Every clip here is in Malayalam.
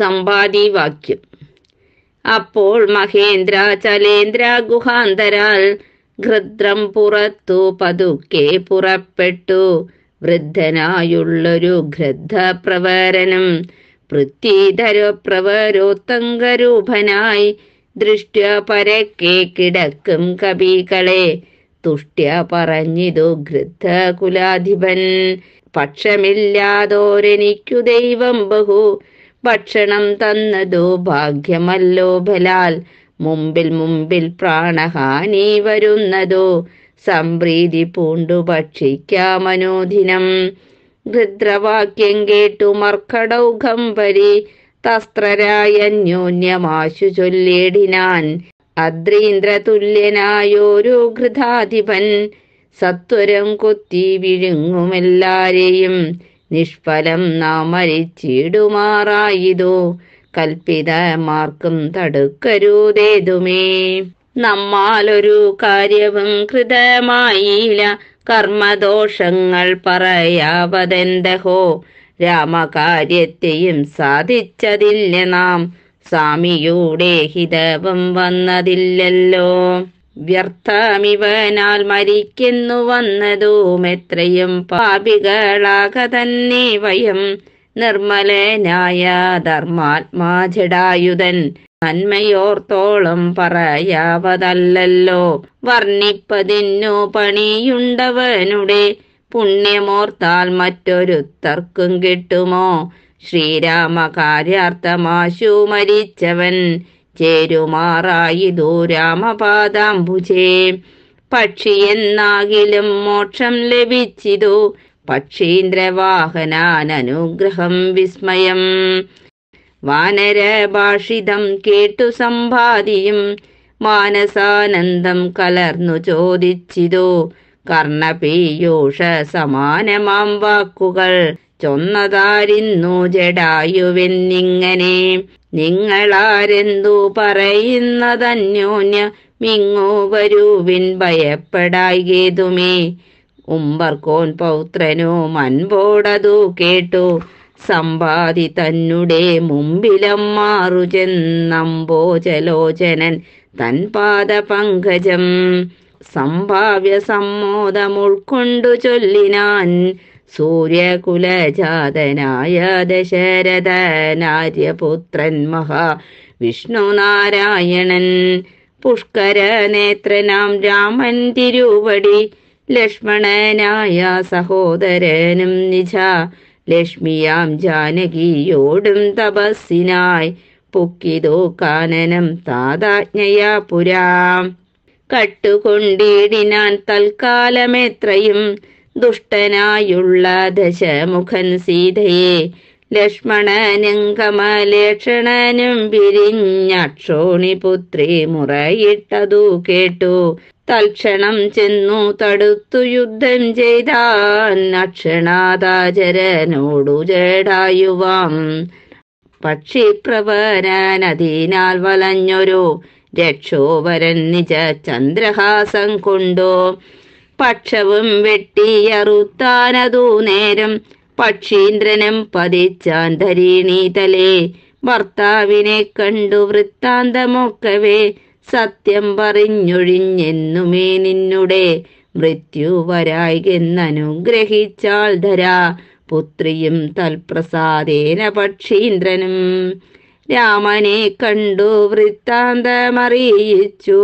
സമ്പാദിവാക്യം അപ്പോൾ മഹേന്ദ്ര ചലേന്ദ്ര ഗുഹാന്തരാൽ ഘൃദ്രം പുറത്തു പതുക്കെ പുറപ്പെട്ടു വൃദ്ധനായുള്ളൊരു ഘൃദ്ധപ്രവരനും പൃഥ്വീധരപ്രവരോത്തങ്കരൂപനായി ദൃഷ്ട്യ പരക്കെ കിടക്കും കവികളെ തുഷ്ട്യ പറഞ്ഞിതു ഘൃദ്ധകുലാധിപൻ പക്ഷമില്ലാതോരെനിക്കു ദൈവം ബഹു ഭക്ഷണം തന്നതോ ഭാഗ്യമല്ലോ ബലാൽ മുമ്പിൽ മുമ്പിൽ പ്രാണഹാനി വരുന്നതോ സംപ്രീതി പൂണ്ടു ഭക്ഷിക്കാമനോദിനം ഹൃദ്രവാക്യം കേട്ടു മർക്കടൗഖം വരി തസ്ത്രരായന്യോന്യമാശു ചൊല്ലേടിനാൻ അദ്രീന്ദ്ര തുല്യനായോരു ഘൃതാധിപൻ സത്വരം കൊത്തി വിഴുങ്ങുമെല്ലാരെയും നിഷ്ഫലം നാം മരിച്ചിടുമാറായിതോ മാർക്കും തടുക്കരുതേതുമേ നമ്മാലൊരു കാര്യവും കൃതമായില്ല കർമ്മദോഷങ്ങൾ പറയാവതെന്തഹോ രാമകാര്യത്തെയും സാധിച്ചതില്ല നാം സ്വാമിയുടെ ഹിതവും വന്നതില്ലല്ലോ വ്യർത്ഥമിവനാൽ മരിക്കുന്നു വന്നതും എത്രയും പാപികളാക തന്നെ വയം നിർമ്മലനായ ധർമാത്മാ നന്മയോർത്തോളം പറയാവതല്ലല്ലോ വർണ്ണിപ്പതിന്നു പണിയുണ്ടവനുടെ പുണ്യമോർത്താൽ മറ്റൊരുത്തർക്കും കിട്ടുമോ ശ്രീരാമകാര്യാർത്ഥമാശു മരിച്ചവൻ ദൂരാമപാദാംബുജേ പക്ഷി എന്നാകിലും മോക്ഷം ലഭിച്ചിതു പക്ഷീന്ദ്രവാഹനാനനുഗ്രഹം വിസ്മയം വാനരഭാഷിതം കേട്ടു സമ്പാദിയും മാനസാനന്ദം കലർന്നു ചോദിച്ചിതു കർണപീയൂഷ സമാനമാം വാക്കുകൾ ചൊന്നതാരിന്നു ജഡായുവെന്നിങ്ങനെ നിങ്ങളാരെന്തു പറയുന്നതന്യോന്യ മിങ്ങോ വരൂവിൻ ഭയപ്പെടായികേതുമേ ഉമ്പർക്കോൻ പൗത്രനോ മൻപോടതു കേട്ടു സമ്പാതി തന്നുടെ മുമ്പിലം മാറു ചെന്നംബോചലോചനൻ തൻ പാദ പങ്കജം സംഭാവ്യ സമ്മോദം ഉൾക്കൊണ്ടു ചൊല്ലിനാൻ സൂര്യകുലജാതനായ ദശരഥനാര്യപുത്രൻ മഹാ വിഷ്ണു നാരായണൻ പുഷ്കര നേത്രനാം രാമൻ തിരുവടി ലക്ഷ്മണനായ സഹോദരനും നിജ ലക്ഷ്മിയാം ജാനകിയോടും തപസ്സിനായി പൊക്കിതോ കാനനം താതാജ്ഞയ പുരാം കട്ടുകൊണ്ടിടിനാൻ തൽക്കാലമെത്രയും ദുഷ്ടനായുള്ള ദശമുഖൻ സീതയെ ലക്ഷ്മണനും കമലേക്ഷണനും പിരിഞ്ഞക്ഷോണി പുത്രി മുറയിട്ടതു കേട്ടു തൽക്ഷണം ചെന്നു തടുത്തു യുദ്ധം ചെയ്താൻ അക്ഷണാതാചരനോടു ജടായുവാം പക്ഷിപ്രവരൻ അതിനാൽ വലഞ്ഞൊരു രക്ഷോവരൻ നിജ ചന്ദ്രഹാസം കൊണ്ടോ പക്ഷവും വെട്ടിയറുത്താനതു നേരം പക്ഷീന്ദ്രനും തലേ ഭർത്താവിനെ കണ്ടു വൃത്താന്തമൊക്കവേ സത്യം പറഞ്ഞൊഴിഞ്ഞെന്നുമേ നിന്നുടെ മൃത്യു വരായികെന്നനുഗ്രഹിച്ചാൽ ധരാ പുത്രിയും തൽപ്രസാദേന പക്ഷീന്ദ്രനും രാമനെ കണ്ടു വൃത്താന്തമറിയിച്ചു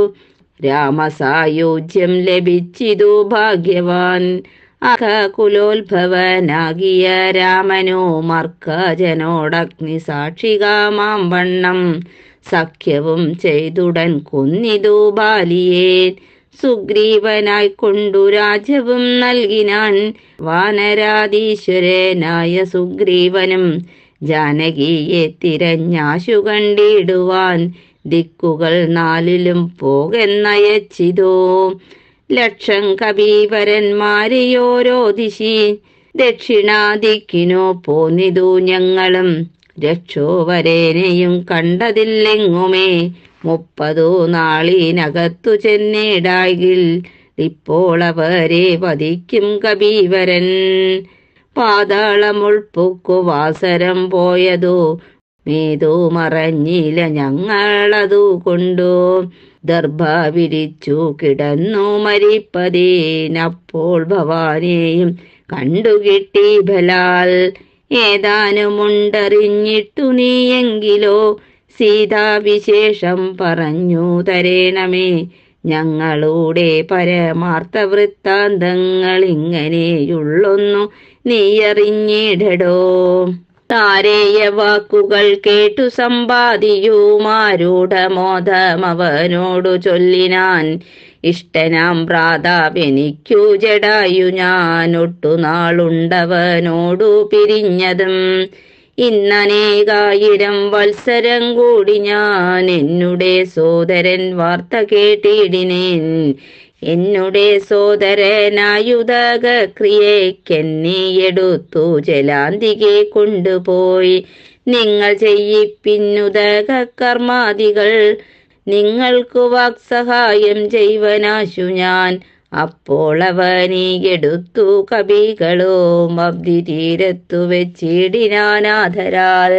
രാമസായുജ്യം ലഭിച്ചിതു ഭാഗ്യവാൻ അക കുലോത്ഭവനാകിയ രാമനോ മർക്കജനോടഗ്നി സാക്ഷികാമാം വണ്ണം സഖ്യവും ചെയ്തുടൻ കുന്നിതു ബാലിയെ സുഗ്രീവനായി കൊണ്ടു രാജവും നൽകിനാൻ വാനരാധീശ്വരനായ സുഗ്രീവനും ജാനകിയെ തിരഞ്ഞാശു കണ്ടിടുവാൻ ദിക്കുകൾ നാലിലും പോകെന്നയച്ചിതോ ലക്ഷം കവീവരന്മാരെയോരോ ദിശി ദക്ഷിണാദിക്കിനോ പോന്നിതു ഞങ്ങളും രക്ഷോവരേനെയും കണ്ടതില്ലെങ്ങുമേ മുപ്പതു നാളിനകത്തു ചെന്നേടായിൽ ഇപ്പോൾ അവരെ വധിക്കും കബീവരൻ പാതാളമുൾപ്പൊക്കു വാസരം പോയതോ മേതു മറഞ്ഞില്ല ഞങ്ങളതു കൊണ്ടു ദർഭ വിരിച്ചു കിടന്നു മരിപ്പതേനപ്പോൾ ഭവാനേയും കണ്ടുകിട്ടി ബലാൽ ഏതാനുമുണ്ടറിഞ്ഞിട്ടു നീയെങ്കിലോ സീതാവിശേഷം പറഞ്ഞു തരേണമേ ഞങ്ങളുടെ പരമാർത്ഥ വൃത്താന്തങ്ങൾ ഇങ്ങനെയുള്ളൊന്നു നീയറിഞ്ഞിടടോ താരേയ വാക്കുകൾ കേട്ടു മോദമവനോടു ചൊല്ലിനാൻ ഇഷ്ടനാം പ്രാതാവെനിക്കു ജഡായു ഞാൻ ഒട്ടുനാളുണ്ടവനോടു പിരിഞ്ഞതും ഇന്നനേകായിരം വത്സരം കൂടി ഞാൻ എന്നുടേ സോദരൻ വാർത്ത കേട്ടിടിനേൻ എന്നുടെ സോദരനായുതക ക്രിയയ്ക്കെന്നെ എടുത്തു ജലാന്തികെ കൊണ്ടുപോയി നിങ്ങൾ ചെയ്യിപ്പിന്നുതക കർമാദികൾ നിങ്ങൾക്കു വാക്സഹായം ചെയ്വനാശു ഞാൻ അപ്പോൾ അവനീ എടുത്തു കവികളോ മബ്ദി തീരത്തു വെച്ചിടിനാനാഥരാൽ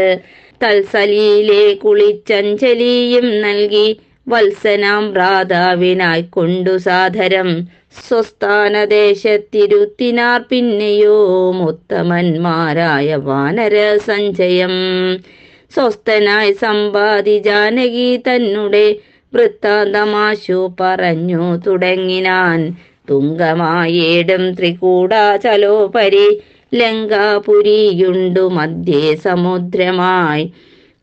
തൽസലിയിലെ കുളിച്ചഞ്ചലിയും നൽകി വത്സനാം ഭ്രാതാവിനായി കൊണ്ടു സാധരം സ്വസ്ഥാനദേശത്തിരുത്തിനാർ പിന്നെയോ മുത്തമന്മാരായ വാനര സഞ്ചയം സ്വസ്ഥനായി സമ്പാദി ജാനകി തന്നുടെ വൃത്താന്തമാശു പറഞ്ഞു തുടങ്ങിനാൻ തുങ്കമായേടും ത്രികൂടാചലോപരി ലങ്കാപുരിയുണ്ടു മധ്യേ സമുദ്രമായി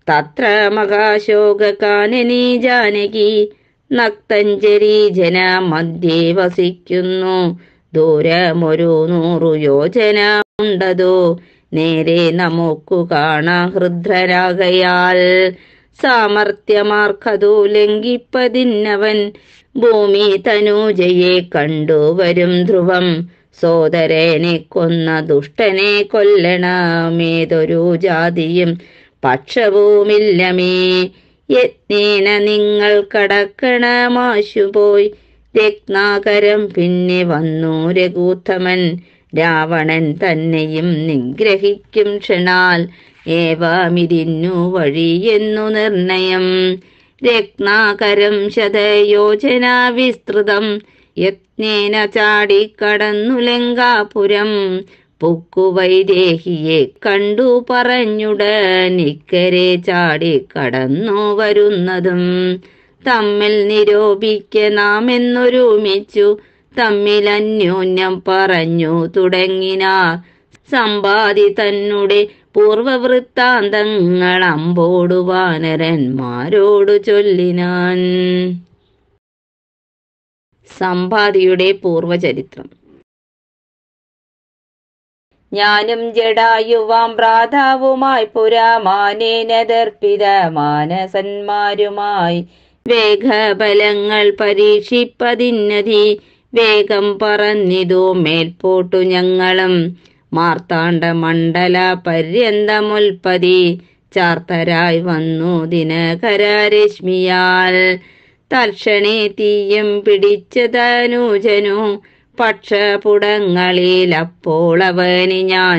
തത്ര മഹാശോകാനനി ജാനകി നക്തഞ്ചരി ജന മധ്യേ വസിക്കുന്നു ദൂരമൊരു നൂറു യോജന ഉണ്ടതോ നേരെ നമുക്കു കാണാ ഹൃദ്രരാകയാൽ സാമർത്ഥ്യമാർക്കതു ലംഘിപ്പതിന്നവൻ ഭൂമി തനൂജയെ കണ്ടുവരും ധ്രുവം സോദരനെ കൊന്ന ദുഷ്ടനെ കൊല്ലണമേതൊരു ജാതിയും പക്ഷവുമില്ലമേ യജ്ഞേന നിങ്ങൾ കടക്കണമാശുപോയി രത്നാകരം പിന്നെ വന്നു രഘൂത്തമൻ രാവണൻ തന്നെയും നിഗ്രഹിക്കും ക്ഷണാൽ ഏവാമിരിന്നു വഴിയെന്നു നിർണയം രത്നാകരം ശതയോജന വിസ്തൃതം യജ്ഞേന ചാടിക്കടന്നു ലങ്കാപുരം പൊക്കുവൈദേഹിയെ കണ്ടു പറഞ്ഞുട നിക്കരെ ചാടി കടന്നു വരുന്നതും തമ്മിൽ നിരോപിക്ക നാം എന്നൊരുമിച്ചു തമ്മിൽ അന്യോന്യം പറഞ്ഞു തുടങ്ങിന സമ്പാദി തന്നെ പൂർവവൃത്താന്തങ്ങൾ അമ്പോടു വാനരന്മാരോടു ചൊല്ലിനാൻ സമ്പാദിയുടെ പൂർവചരിത്രം ഞാനും ജഡായുവാം ഭ്രാതാവുമായി പുരാമാനേനദർപ്പിത മാനസന്മാരുമായി വേഗഫലങ്ങൾ പരീക്ഷിപ്പതിന്നതി വേഗം പറഞ്ഞിതു മേൽപോട്ടു ഞങ്ങളും മാർത്താണ്ഡ മണ്ഡല പര്യന്തമുൽപതി ചാർത്തരായി വന്നു ദിനകരരശ്മിയാൽ തൽക്ഷണേ തീയം പിടിച്ചതനുജനു പക്ഷപുടങ്ങളിലപ്പോൾ അവന് ഞാൻ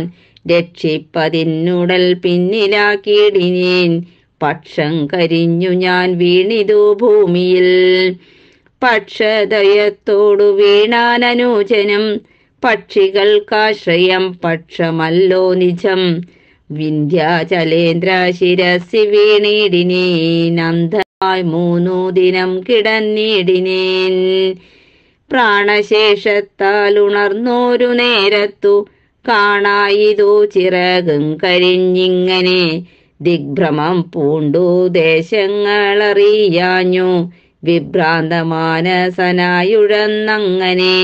രക്ഷിപ്പതിന്നുടൽ പിന്നിലാക്കിയിടിനേൻ പക്ഷം കരിഞ്ഞു ഞാൻ വീണിതു ഭൂമിയിൽ പക്ഷദയത്തോടു വീണാനനുജനം പക്ഷികൾക്കാശ്രയം പക്ഷമല്ലോ നിജം വിന്ധ്യാചലേന്ദ്ര ശിരസി വീണിടിനേ അന്ധമായി മൂന്നു ദിനം കിടന്നിടിനേൻ ഉണർന്നോരു നേരത്തു കാണായിതു ചിറകും കരിഞ്ഞിങ്ങനെ ദിഗ്ഭ്രമം പൂണ്ടു ദേശങ്ങളറിയാഞ്ഞു വിഭ്രാന്തമാനസനായുഴന്നങ്ങനെ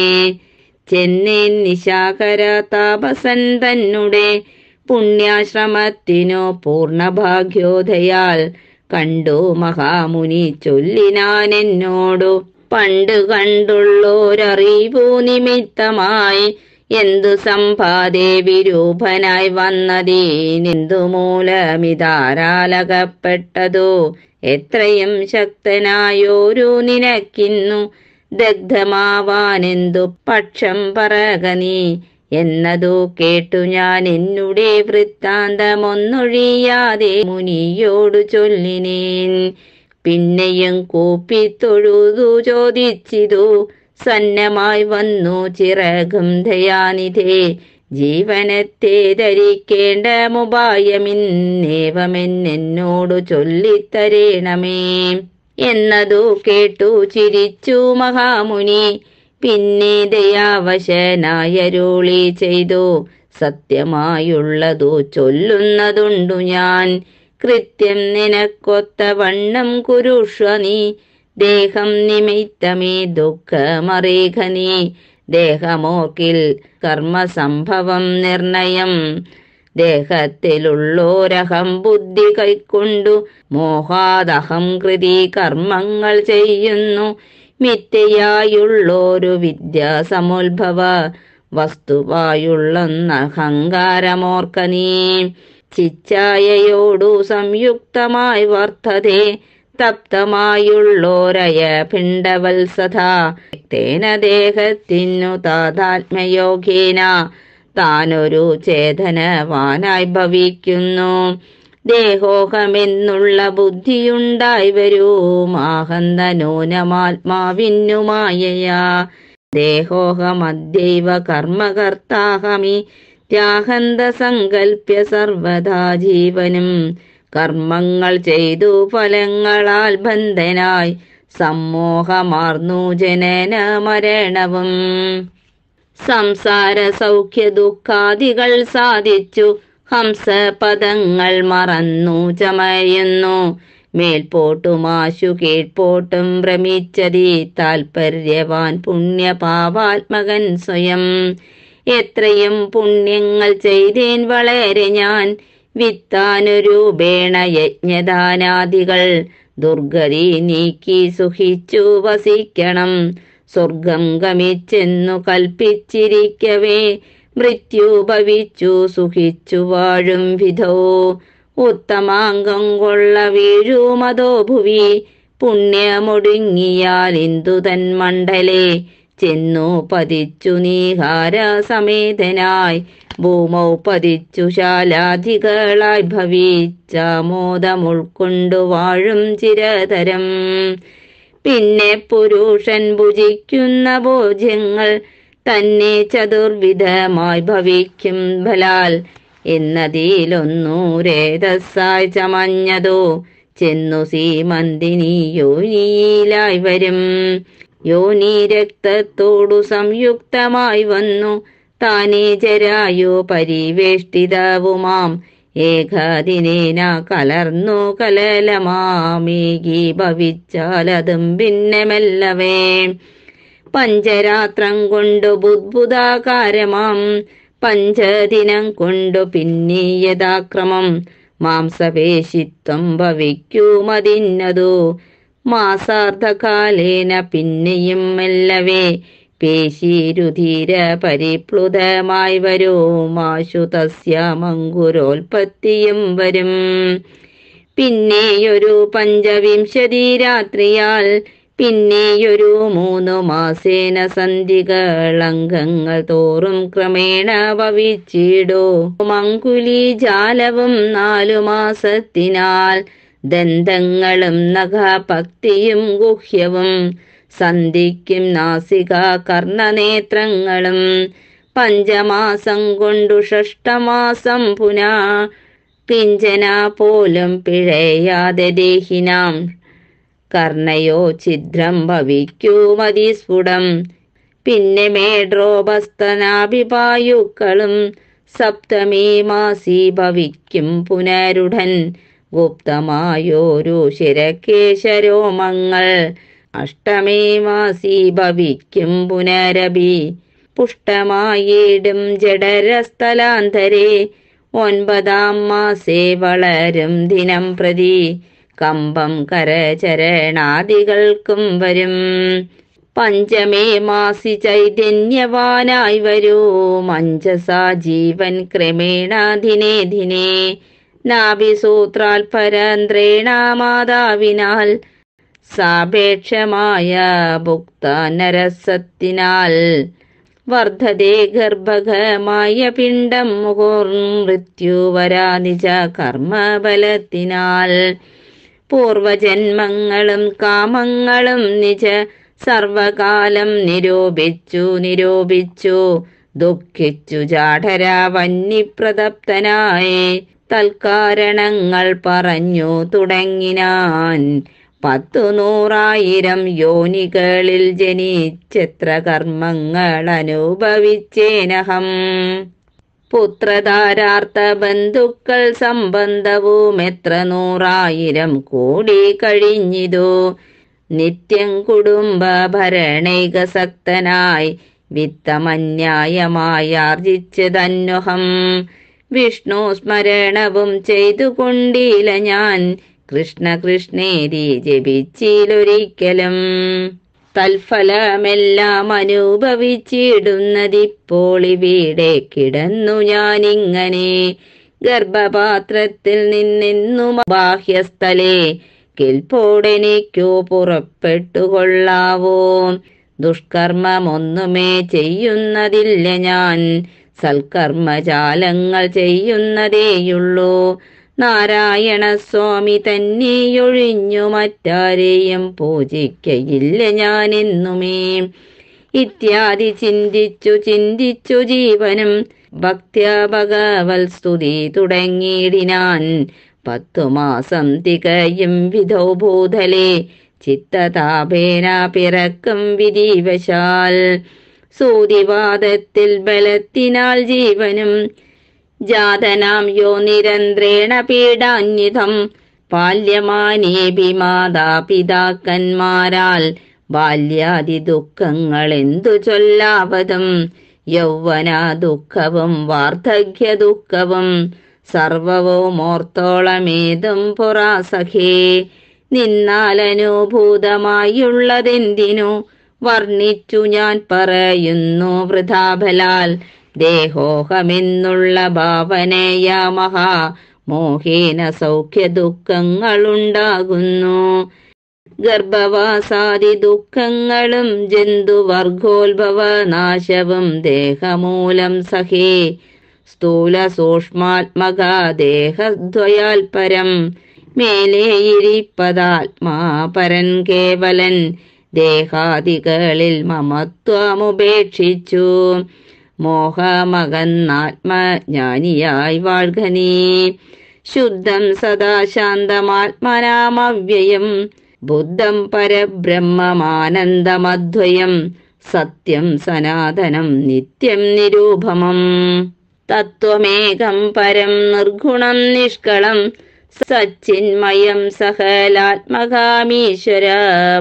ചെന്നൈ നിശാകര താപസൻ തന്നുടെ പുണ്യാശ്രമത്തിനു പൂർണഭാഗ്യോധയാൽ കണ്ടു മഹാമുനി ചൊല്ലിനാൻ എന്നോടു പണ്ട് കണ്ടുള്ളോരറിവു നിമിത്തമായി എന്തു സമ്പാദേ വിരൂപനായി നിന്തു മൂലമിതാരാലകപ്പെട്ടതോ എത്രയും ശക്തനായോരു നിനക്കിന്നു ദഗ്ധമാവാനെന്തു പക്ഷം പറകനി നീ എന്നതു കേട്ടു ഞാൻ എന്നുടേ വൃത്താന്തമൊന്നൊഴിയാതെ മുനിയോടു ചൊല്ലിനേൻ പിന്നെയും തൊഴുതു ചോദിച്ചിതു സന്നമായി വന്നു ചിറകും ദയാനിധേ ജീവനത്തെ ധരിക്കേണ്ട മുബായമിന്നേവമെന്നോടു ചൊല്ലിത്തരേണമേ എന്നതു കേട്ടു ചിരിച്ചു മഹാമുനി പിന്നെ ദയാവശനായരുളി ചെയ്തു സത്യമായുള്ളതു ചൊല്ലുന്നതുണ്ടു ഞാൻ കൃത്യം നിനക്കൊത്ത വണ്ണം കുരുഷ നീ ദേഹം നിമിത്തമേ ദുഃഖമറിയുക നീ കർമ്മസംഭവം നിർണയം ദേഹത്തിലുള്ളോരഹം ബുദ്ധി കൈക്കൊണ്ടു മോഹാദഹം കൃതി കർമ്മങ്ങൾ ചെയ്യുന്നു മിത്തയായുള്ളൊരു വിദ്യാസമുത്ഭവ വസ്തുവായുള്ളൊന്നഹങ്കാരമോർക്കനീ ചിച്ചായയോടു സംയുക്തമായി വർദ്ധതേ തപ്തമായുള്ളോരയ പിണ്ടവൽ സദാ തേന ദേഹത്തിനു താതാത്മയോഗേന താനൊരു ചേതനവാനായി ഭവിക്കുന്നു ദേഹോഹമെന്നുള്ള ബുദ്ധിയുണ്ടായി വരൂ മാഹന്ത നൂനമാത്മാവിന്നു മായയാ കർമ്മകർത്താഹമി ത്യാഹന്തസങ്കൽപ്യ സർവദാ ജീവനും കർമ്മങ്ങൾ ചെയ്തു ഫലങ്ങളാൽ ബന്ധനായി സമ്മോഹമാർന്നു ജനന മരണവും സംസാര സൗഖ്യ ദുഃഖാദികൾ സാധിച്ചു ഹംസ പദങ്ങൾ മറന്നു ചമയുന്നു മേൽപോട്ടും ആശു കീഴ്പോട്ടും ഭ്രമിച്ചതി താൽപര്യവാൻ പുണ്യപാവാത്മകൻ സ്വയം എത്രയും പുണ്യങ്ങൾ ചെയ്തേൻ വളരെ ഞാൻ വിത്താനുരൂപേണ യജ്ഞദാനാദികൾ ദുർഗതി നീക്കി സുഖിച്ചു വസിക്കണം സ്വർഗം ഗമിച്ചെന്നു കൽപ്പിച്ചിരിക്കവേ ഭവിച്ചു സുഖിച്ചു വാഴും വിധോ ഉത്തമാംഗം കൊള്ള വീഴുമതോ ഭുവി പുണ്യമൊടുങ്ങിയാൽ ഇന്ദുതൻ മണ്ഡലേ ചെന്നു പതിച്ചു നീഹാര സമേതനായി ഭൂമൗ പതിച്ചു ശാലാധികളായി ഭവിച്ച മോദം ഉൾക്കൊണ്ടു വാഴും ചിരതരം പിന്നെ പുരുഷൻ ഭുജിക്കുന്ന ഭോജ്യങ്ങൾ തന്നെ ചതുർവിധമായി ഭവിക്കും ഫലാൽ എന്നതിലൊന്നൂ രേതസ്സായി ചമഞ്ഞതോ ചെന്നു സീമന്തിനിയോ നീലായി വരും യോനി രക്തത്തോടു സംയുക്തമായി വന്നു താനേ ജരായോ പരിവേഷ്ടിതാവുമാം ഏകാദിനേന കലർന്നു കലലമാമേകി ഭവിച്ചാലതും ഭിന്നമല്ലവേ പഞ്ചരാത്രം കൊണ്ടു ബുദ്ഭുതാകാരമാം പഞ്ചദിനം കൊണ്ടു പിന്നീയതാക്രമം മാംസപേശിത്വം ഭവിക്കൂ ഭവിക്കുമതിന്നതോ മാസാർദ്ധകാലേന പിന്നെയും എല്ലവേ പേശീരുധീര പരിപ്ലുതമായി തസ്യ മങ്കുരോൽപത്തിയും വരും പിന്നെയൊരു പഞ്ചവിംശതി രാത്രിയാൽ പിന്നെയൊരു മൂന്നു മാസേന സന്ധികൾ അംഗങ്ങൾ തോറും ക്രമേണ ഭവിച്ചിടോ മങ്കുലി ജാലവും നാലു മാസത്തിനാൽ ദന്തങ്ങളും നഖാഭക്തിയും ഗുഹ്യവും സന്ധിക്കും നാസിക കർണനേത്രങ്ങളും പഞ്ചമാസം കൊണ്ടു ഷഷ്ടമാസം പുന കിഞ്ചന പോലും പിഴയാതെ ദേഹിനാം കർണയോ ഛിദ്രം ഭവിക്കൂ മതിസ്ഫുടം പിന്നെ മേഡ്രോപസ്തനാഭിപായുക്കളും സപ്തമീ മാസി ഭവിക്കും പുനരുടൻ ഗുപ്തമായോരു ശിരക്കേശരോമങ്ങൾ അഷ്ടമേ മാസി ഭവിക്കും പുനരഭി പുഷ്ടമായിടും ജഡരസ്ഥലാന്തരേ ഒൻപതാം മാസേ വളരും ദിനം പ്രതി കമ്പം കരചരണാദികൾക്കും വരും പഞ്ചമേ മാസി ചൈതന്യവാനായി വരൂ മഞ്ചസാ ജീവൻ ക്രമേണ ദിനേ ദിനേ നാഭിസൂത്രാൽ പരന്ത്രേണ മാതാവിനാൽ സാപേക്ഷമായ ഭുക്ത നരസത്തിനാൽ വർദ്ധതേ ഗർഭകമായ പിണ്ടം മുഹോർ മൃത്യു വരാനിജ കർമ്മബലത്തിനാൽ പൂർവജന്മങ്ങളും കാമങ്ങളും നിജ സർവകാലം നിരൂപിച്ചു നിരൂപിച്ചു ദുഃഖിച്ചു ജാഠര വന്യപ്രതപ്തനായി തൽക്കാരണങ്ങൾ പറഞ്ഞു തുടങ്ങിനാൻ പത്തു നൂറായിരം യോനികളിൽ ജനിച്ചെത്ര കർമ്മങ്ങൾ അനുഭവിച്ചേനഹം പുത്രധാരാർത്ഥ ബന്ധുക്കൾ സംബന്ധവും എത്ര നൂറായിരം കൂടി കഴിഞ്ഞിതു നിത്യം കുടുംബ ഭരണൈകസക്തനായി വിത്തമന്യായമായി ആർജിച്ചതന്വഹം വിഷ്ണു സ്മരണവും ചെയ്തുകൊണ്ടില്ല ഞാൻ കൃഷ്ണ കൃഷ്ണേരി ജപിച്ചിലൊരിക്കലും തൽഫലമെല്ലാം അനുഭവിച്ചിടുന്നതിപ്പോൾ ഇവിടെ കിടന്നു ഞാനിങ്ങനെ ഗർഭപാത്രത്തിൽ നിന്നു ബാഹ്യസ്ഥലേ കിൽപോടെനിക്കു പുറപ്പെട്ടുകൊള്ളാവോ ദുഷ്കർമ്മമൊന്നുമേ ചെയ്യുന്നതില്ല ഞാൻ സൽക്കർമ്മജാലങ്ങൾ ചെയ്യുന്നതേയുള്ളൂ നാരായണ സ്വാമി തന്നെയൊഴിഞ്ഞു മറ്റാരെയും പൂജിക്കയില്ല ഞാനെന്നുമേ ഇത്യാദി ചിന്തിച്ചു ചിന്തിച്ചു ജീവനും ഭക്ത്യ ഭഗവൽ സ്തുതി തുടങ്ങിയിടിനാൻ പത്തു മാസം തികയും വിധോ ഭൂതലെ ചിത്തതാപേന പിറക്കും വിധീവശാൽ സൂതിവാദത്തിൽ ബലത്തിനാൽ ജീവനും ജാതനാം യോ നിരന്ത്രേണ പീഡാന്യതം പാല്യമാനേഭിമാതാപിതാക്കന്മാരാൽ ബാല്യാദി ദുഃഖങ്ങൾ എന്തു ചൊല്ലാവതും യൗവന ദുഃഖവും വാർദ്ധക്യ ദുഃഖവും സർവവോ മോർത്തോളമേതും പുറാസഖേ നിന്നാലനുഭൂതമായുള്ളതെന്തിനു വർണ്ണിച്ചു ഞാൻ പറയുന്നു വൃഥാഫലാൽ ദേഹോഹമെന്നുള്ള ഭാവനയ മഹാ മോഹേന സൗഖ്യ ദുഃഖങ്ങളുണ്ടാകുന്നു ഗർഭവാസാദി ദുഃഖങ്ങളും ജന്തുവർഗോത്ഭവ നാശവും ദേഹമൂലം സഹി സ്ഥൂല സൂക്ഷ്മാത്മക ദേഹദ്വയാൽ പരം മേലേയിരിപ്പതാത്മാ കേവലൻ ദേഹാദികളിൽ മമത്വമുപേക്ഷിച്ചു മോഹമകന്നാത്മജ്ഞാനിയായി വാഴ്കനീ ശുദ്ധം സദാശാന്തമാത്മനാമവ്യയം ബുദ്ധം പരബ്രഹ്മമാനന്ദമദ്വയം സത്യം സനാതനം നിത്യം നിരൂപമം തത്വമേകം പരം നിർഗുണം നിഷ്കളം സച്ചിന്മയം സകലാത്മകാമീശ്വര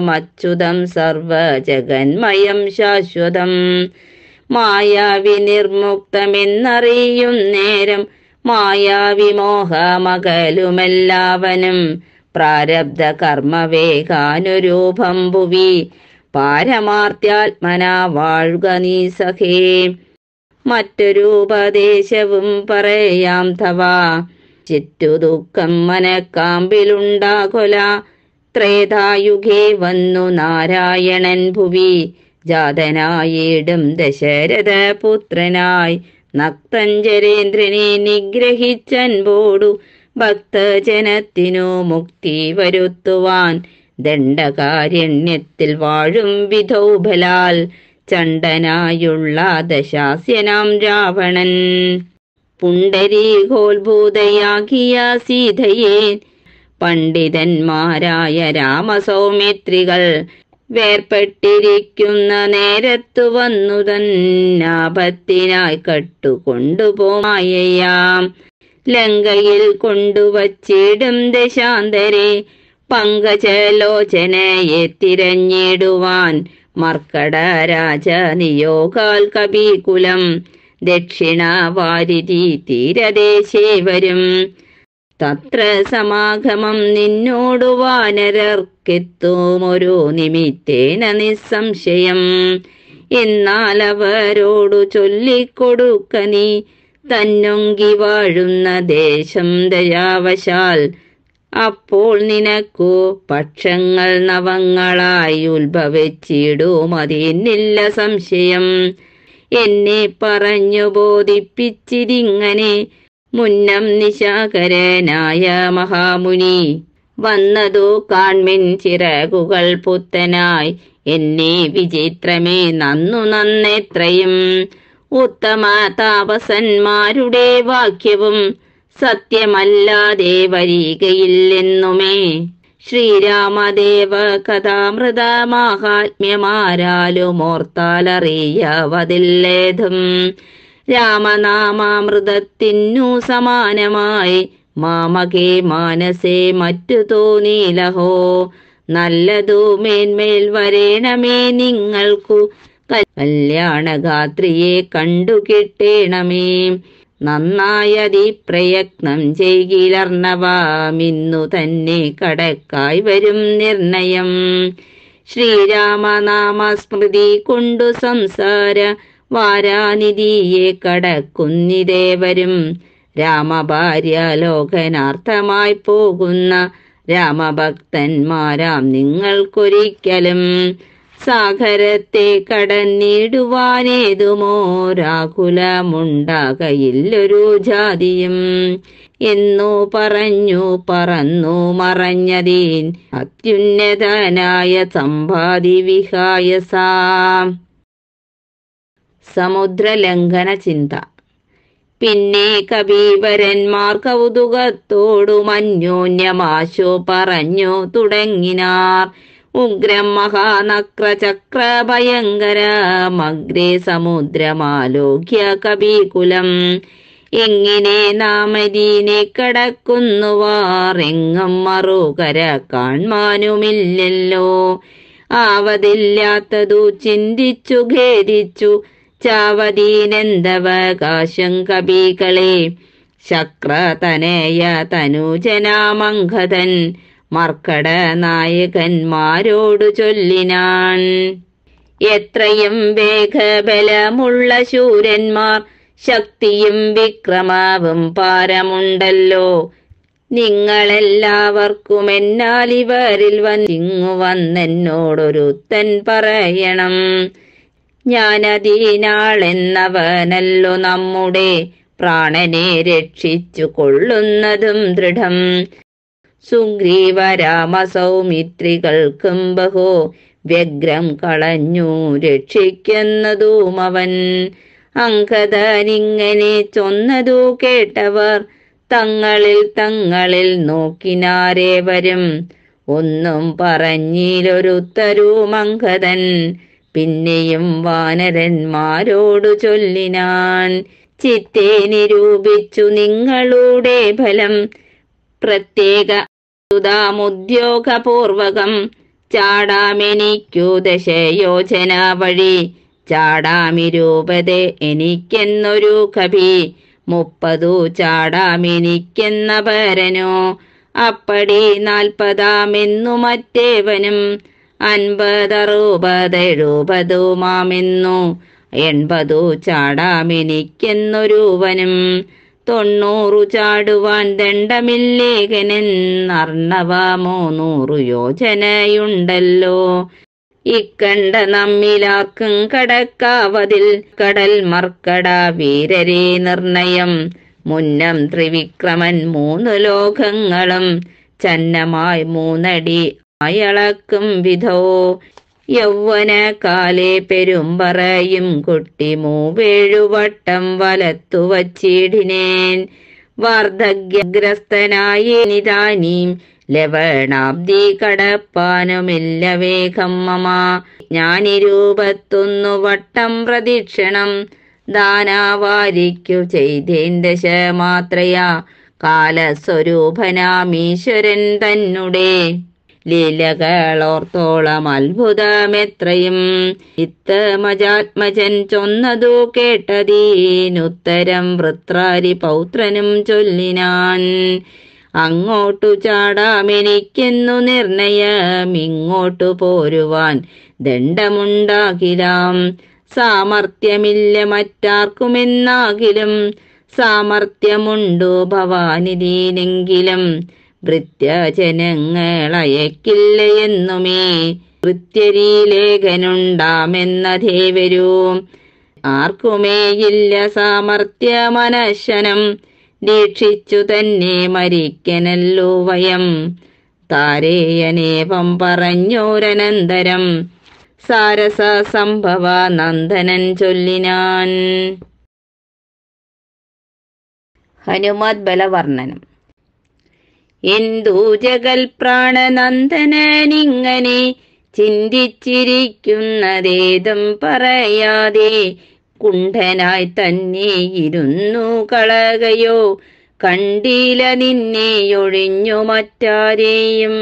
മച്യുതം സർവജഗന്മയം ശാശ്വതം മായാവി നിർമുക്തമെന്നറിയും നേരം മായാവിമോഹമകലുമെല്ലാവനും പ്രാരബ്ധ കർമ്മവേഗാനുരൂപം ഭുവി പാരമാർത്യാത്മന വാഴുക നീ സഖേ മറ്റൊരുപദേശവും പറയാം തവാ ചിറ്റു ദുഃഖം മനക്കാമ്പിലുണ്ടാകൊല ത്രേതായുഗേ വന്നു നാരായണൻ ഭുവി ജാതനായിടും ദശരഥ പുത്രനായി നക്തഞ്ചരേന്ദ്രനെ ബോടു ഭക്തജനത്തിനു മുക്തി വരുത്തുവാൻ ദണ്ഡകാരണ്യത്തിൽ വാഴും വിധൗബലാൽ ചണ്ടനായുള്ള ദശാസ്യനാം രാവണൻ പുണ്ടരീകോത്ഭൂതയാക്കിയ സീതയെ പണ്ഡിതന്മാരായ രാമസൗമിത്രികൾ വേർപ്പെട്ടിരിക്കുന്ന നേരത്തു വന്നു തന്നാപത്തിനായി കട്ടുകൊണ്ടുപോമായയാം ലങ്കയിൽ കൊണ്ടുവച്ചിടും ദശാന്തരെ പങ്കജലോചനയെ തിരഞ്ഞിടുവാൻ മർക്കട രാജ നിയോഗാൽ കപികുലം ദക്ഷിണാവാരിതി തീരദേശേ വരും തത്ര സമാഗമം നിന്നോടു വാനരർക്കെത്തും ഒരു നിമിത്തേന നിസ്സംശയം എന്നാൽ അവരോടു ചൊല്ലിക്കൊടുക്ക നീ തന്നൊങ്കി വാഴുന്ന ദേശം ദയാവശാൽ അപ്പോൾ നിനക്കു പക്ഷങ്ങൾ നവങ്ങളായി ഉത്ഭവിച്ചിടും അതിനില്ല സംശയം എന്നെ പറഞ്ഞു ബോധിപ്പിച്ചിരിങ്ങനെ മുന്നം നിശാകരനായ മഹാമുനി വന്നതു കാൺമിൻ ചിറകുകൾ പുത്തനായി എന്നെ വിചിത്രമേ നന്നു നന്നെത്രയും ഉത്തമ താപസന്മാരുടെ വാക്യവും സത്യമല്ലാതെ വരികയില്ലെന്നുമേ ശ്രീരാമദേവ കഥാമൃത മാഹാത്മ്യമാരാലുമോർത്താലറിയാവതില്ലേതും രാമനാമാമൃതത്തിനു സമാനമായി മാമകേ മാനസേ മറ്റു തോന്നിയിലഹോ നല്ലതു മേന്മേൽ വരേണമേ നിങ്ങൾക്കു കല്യാണഗാത്രിയെ കണ്ടു കിട്ടേണമേ നന്നായതി പ്രയത്നം ചെയ്കിലർണവാമിന്നു തന്നെ കടക്കായി വരും നിർണയം സ്മൃതി കൊണ്ടു സംസാര വാരാനിധിയെ രാമഭാര്യ ലോകനാർത്ഥമായി പോകുന്ന രാമഭക്തന്മാരാം നിങ്ങൾക്കൊരിക്കലും സാഗരത്തെ കടന്നിടുവാനേതുമോരാകുലമുണ്ടാകയില്ലൊരു ജാതിയും എന്നു പറഞ്ഞു പറന്നു മറഞ്ഞതീൻ അത്യുന്നതനായ സമ്പാതി വിഹായസ സമുദ്രലംഘന ചിന്ത പിന്നെ കബീപരന്മാർ കൗതുകത്തോടും പറഞ്ഞു തുടങ്ങിനാർ ഉഗ്രം മഹാനക്രചക്രഭയങ്കരമഗ്രേ സമുദ്രമാലോക്യ കവികുലം എങ്ങനെ നാമരീനെ കടക്കുന്നുവാർ എങ്ങും മറുകര കാൺമാനുമില്ലല്ലോ ആവതില്ലാത്തതു ചിന്തിച്ചു ഖേദിച്ചു ചാവതീനെന്തവകാശം കവികളെ തനേയ തനുജനാമംഗതൻ മർക്കട നായകന്മാരോടു ചൊല്ലിനാൻ എത്രയും വേഗബലമുള്ള ശൂരന്മാർ ശക്തിയും വിക്രമാവും പാരമുണ്ടല്ലോ നിങ്ങളെല്ലാവർക്കും എന്നാൽ ഇവരിൽ വന്നിങ്ങു വന്നെന്നോടൊരുത്തൻ പറയണം ഞാനതീനാളെന്നവനല്ലോ നമ്മുടെ പ്രാണനെ രക്ഷിച്ചു കൊള്ളുന്നതും ദൃഢം സുഗ്രീവ സൗമിത്രികൾക്കും ബഹോ വ്യഗ്രം കളഞ്ഞു രക്ഷിക്കുന്നതുമവൻ അങ്കതനിങ്ങനെ ചൊന്നതു കേട്ടവർ തങ്ങളിൽ തങ്ങളിൽ നോക്കിനാരേ വരും ഒന്നും പറഞ്ഞിലൊരുത്തരും പിന്നെയും വാനരന്മാരോടു ചൊല്ലിനാൻ ചിത്തെ നിരൂപിച്ചു നിങ്ങളുടെ ഫലം പ്രത്യേക സുതാമുദ്യോഗപൂർവകം ചാടാമെനിക്കു ദശയോചന വഴി ചാടാമി രൂപതേ എനിക്കെന്നൊരു കവി മുപ്പതു ചാടാമെനിക്കെന്ന പരനോ അപ്പടി നാൽപ്പതാമെന്നു മറ്റേവനും എഴുപതു മാമെന്നു എൺപതു ചാടാമെനിക്കെന്നൊരുവനും തൊണ്ണൂറു ചാടുവാൻ ദണ്ഡമില്ലേകനെന്നർണവമോ നൂറു യോജനയുണ്ടല്ലോ ഇക്കണ്ട നമ്മിലാക്കും കടക്കാവതിൽ കടൽ മർക്കട വീരരെ നിർണയം മുന്നം ത്രിവിക്രമൻ മൂന്നു ലോകങ്ങളും ചന്നമായി മൂന്നടി അയളക്കും വിധോ യൗവനകാലെ പെരുമ്പറയും കുട്ടി മൂവേഴുവട്ടം വലത്തുവച്ചിടിനേൻ വാർദ്ധഗ്യഗ്രസ്തനായി നിതാനീം ലവണാബ്ദി കടപ്പാനുമില്ല വേഗം മമ ഞാനിരൂപത്തൊന്നു വട്ടം പ്രദീക്ഷണം ദാനാവാരിക്കു ദശ മാത്രയാ കാലസ്വരൂപനാമീശ്വരൻ തന്നുടേ ലീലകളോർത്തോളം അത്ഭുതമെത്രയും ഇത്തമജാത്മജൻ ചൊന്നതു കേട്ടതീനുത്തരം വൃത്രാരി പൗത്രനും ചൊല്ലിനാൻ അങ്ങോട്ടു ചാടാമെനിക്കെന്നു നിർണയം ഇങ്ങോട്ടു പോരുവാൻ ദണ്ഡമുണ്ടാകിലാം സാമർത്ഥ്യമില്ല മറ്റാർക്കുമെന്നാകിലും സാമർത്ഥ്യമുണ്ടോ ഭവാനിധീനെങ്കിലും ഭൃത്യജനങ്ങളയക്കില്ല എന്നുമേ ആർക്കുമേയില്ല സാമർത്ഥ്യമനശനം ദീക്ഷിച്ചു തന്നെ മരിക്കനല്ലോ വയം താരേയനേപം പറഞ്ഞോരനന്തരം സാരസ സംഭവ നന്ദനൻ ചൊല്ലിനാൻ ഹനുമത് ബലവർണ്ണനം എന്തു ജഗൽ പ്രാണനന്ദനനിങ്ങനെ ചിന്തിച്ചിരിക്കുന്നതേതും പറയാതെ കുണ്ടനായി തന്നെ ഇരുന്നു കളകയോ കണ്ടില നിന്നെ ഒഴിഞ്ഞു മറ്റാരെയും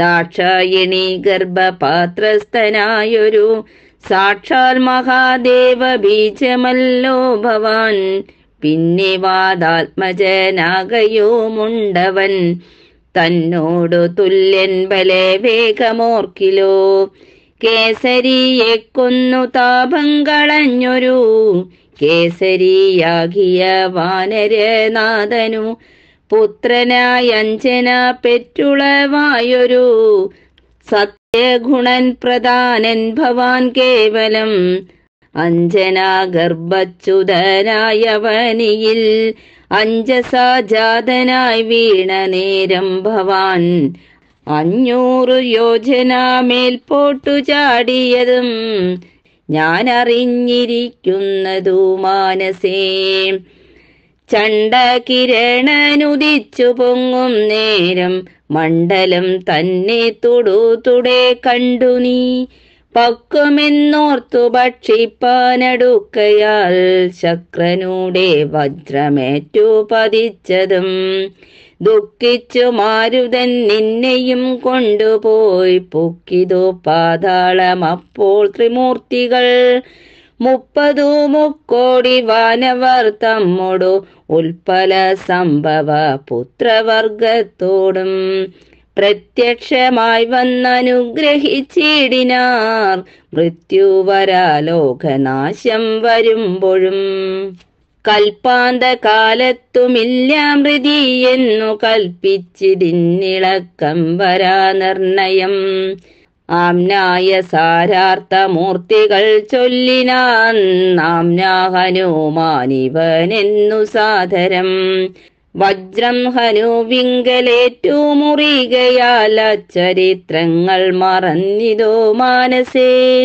ദാക്ഷായണി ഗർഭപാത്രസ്ഥനായൊരു സാക്ഷാൽ മഹാദേവ ബീജമല്ലോ ഭവാൻ പിന്നെ വാദാത്മജനാകയുമുണ്ടവൻ തന്നോടു തുല്യൻ ബലെ വേഗമോർക്കിലോ കേസരിയെ കൊന്നു താപങ്ങളഞ്ഞൊരു കേസരിയാകിയ വാനരനാഥനു പുത്രനായ അഞ്ജന പെറ്റുളവായൊരു സത്യഗുണൻ പ്രധാനൻ ഭവാൻ കേവലം അഞ്ജന വനിയിൽ അഞ്ജസാജാതനായി വീണ നേരം ഭവാൻ അഞ്ഞൂറ് യോജന മേൽപോട്ടു ചാടിയതും ഞാൻ അറിഞ്ഞിരിക്കുന്നതു മാനസേ ചണ്ടകിരണനുദിച്ചു പൊങ്ങും നേരം മണ്ഡലം തന്നെ തൊടു കണ്ടു നീ പക്കുമെന്നോർത്തു ഭക്ഷിപ്പാനടുക്കയാൽ ശക്രനൂടെ വജ്രമേറ്റു പതിച്ചതും ദുഃഖിച്ചു മാരുതൻ നിന്നെയും കൊണ്ടുപോയി പൊക്കിതു പാതാളം അപ്പോൾ ത്രിമൂർത്തികൾ മുപ്പതു മുക്കോടി വാനവർ തമ്മോടു ഉൽപ്പല സംഭവ പുത്രവർഗത്തോടും പ്രത്യക്ഷമായി വന്നനുഗ്രഹിച്ചിടിനാർ മൃത്യുവരാലോകനാശം വരുമ്പോഴും കൽപ്പാന്ത കാലത്തുമില്ല മൃതി എന്നു കൽപ്പിച്ചിടിന്നിളക്കം വരാ നിർണയം ആംനായ സാരാർത്ഥമൂർത്തികൾ ചൊല്ലിനാം നാംനാ ഹനുമാനിവനെന്നു സാധരം വജ്രം വിങ്കലേറ്റു മുറികയാല ചരിത്രങ്ങൾ മറന്നിതോ മാനസേൻ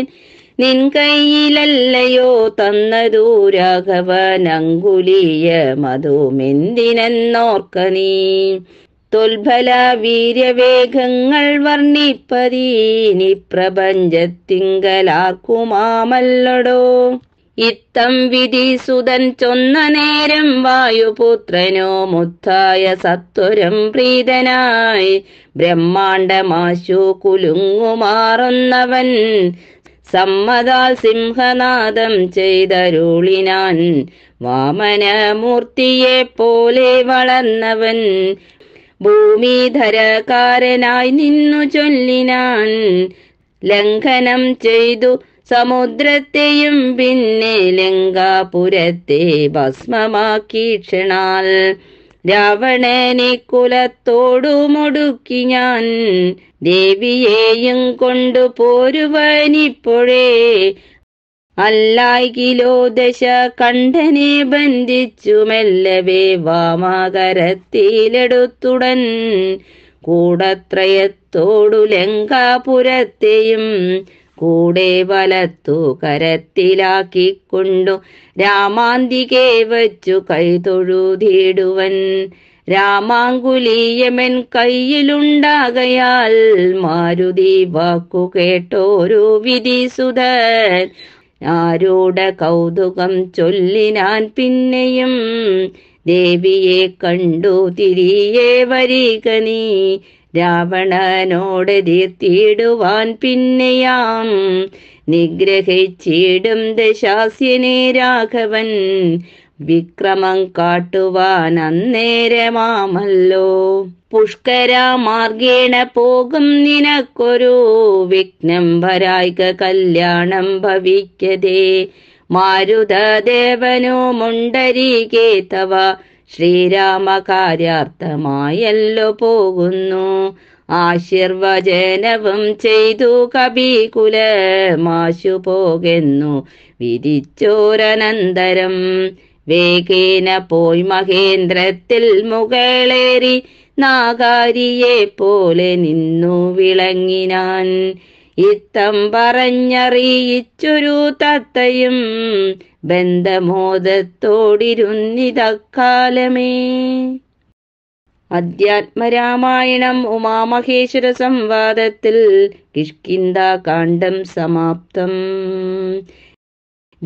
നിൻ കയ്യിലല്ലയോ തന്നതൂ രാഘവനങ്കുലിയ മധുമെന്തിനെന്നോർക്ക നീ തൊൽഫല വീര്യവേഗങ്ങൾ വർണ്ണിപ്പതീനി പ്രപഞ്ചത്തിങ്കലാക്കുമാമല്ലടോ ഇത്തം വിധി സുതൻ ചൊന്ന നേരം വായുപുത്രനോ മുത്തായ സത്വരം പ്രീതനായി ബ്രഹ്മാണ്ടമാശു കുലുങ്ങുമാറുന്നവൻ സമ്മതാൽ സിംഹനാദം ചെയ്തരുളിനാൻ വാമനമൂർത്തിയെ പോലെ വളർന്നവൻ ഭൂമിധരകാരനായി നിന്നു ചൊല്ലിനാൻ ലംഘനം ചെയ്തു സമുദ്രത്തെയും പിന്നെ ലങ്കാപുരത്തെ ഭസ്മമാക്കി ക്ഷണാൽ രാവണനെ കുലത്തോടു മുടുക്കി ഞാൻ ദേവിയെയും കൊണ്ടു പോരുവനിപ്പോഴേ അല്ലായിലോ ദശ കണ്ഠനെ ബന്ധിച്ചു മെല്ലവേ വാമാകരത്തിലെടുത്തുടൻ കൂടത്രയത്തോടു ലങ്കാപുരത്തെയും കൂടെ വലത്തു കരത്തിലാക്കിക്കൊണ്ടു രാമാന്തികെ വച്ചു കൈതൊഴുതിടുവൻ രാമാങ്കുലീയമൻ കയ്യിലുണ്ടാകയാൽ മാരുതി വാക്കു കേട്ടോരു വിധി സുധൻ ആരോട് കൗതുകം ചൊല്ലിനാൻ പിന്നെയും ദേവിയെ കണ്ടു തിരിയേ വരിക നീ രാവണനോട് തീർത്തിയിടുവാൻ പിന്നെയാം നിഗ്രഹിച്ചിടും ദശാസ്യനെ രാഘവൻ വിക്രമം കാട്ടുവാൻ അന്നേരമാമല്ലോ പുഷ്കര മാർഗേണ പോകും നിനക്കൊരു വിഘ്നം വരായിക കല്യാണം ഭവിക്കതേ മാരുതദേവനോ മുണ്ടരികേ തവ ശ്രീരാമകാര്യാർത്ഥമായല്ലോ പോകുന്നു ആശീർവചനവും ചെയ്തു മാശു പോകുന്നു വിധിച്ചോരനന്തരം വേഗേന പോയി മഹേന്ദ്രത്തിൽ മുകളേറി നാഗാരിയെ പോലെ നിന്നു വിളങ്ങിനാൻ ഇത്തം പറഞ്ഞറിയിച്ചൊരു തത്തയും ബന്ധമോദത്തോടിരുന്നിതക്കാലമേ അധ്യാത്മരാമായണം ഉമാമഹേശ്വര സംവാദത്തിൽ കിഷ്കിന്ദ കാണ്ഡം സമാപ്തം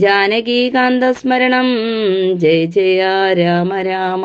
ജാനകീകാന്തസ്മരണം ജയ ജയ രാമ രാമ